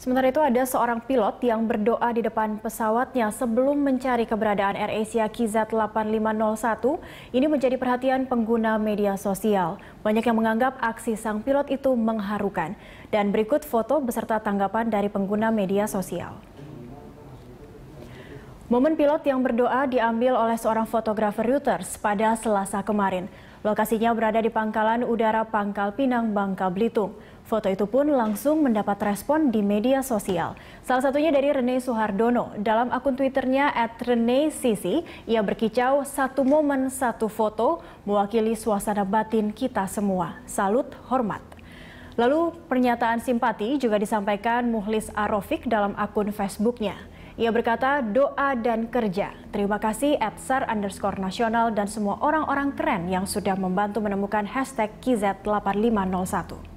Sementara itu ada seorang pilot yang berdoa di depan pesawatnya sebelum mencari keberadaan AirAsia KZ 8501 ini menjadi perhatian pengguna media sosial. Banyak yang menganggap aksi sang pilot itu mengharukan. Dan berikut foto beserta tanggapan dari pengguna media sosial. Momen pilot yang berdoa diambil oleh seorang fotografer Reuters pada Selasa kemarin. Lokasinya berada di pangkalan udara Pangkal Pinang, Bangka Belitung. Foto itu pun langsung mendapat respon di media sosial. Salah satunya dari Rene Suhardono. Dalam akun Twitternya at Sisi, ia berkicau satu momen satu foto mewakili suasana batin kita semua. Salut, hormat. Lalu pernyataan simpati juga disampaikan Muhlis Arofik dalam akun Facebooknya. Ia berkata, doa dan kerja. Terima kasih Epsar underscore nasional dan semua orang-orang keren yang sudah membantu menemukan hashtag KZ8501.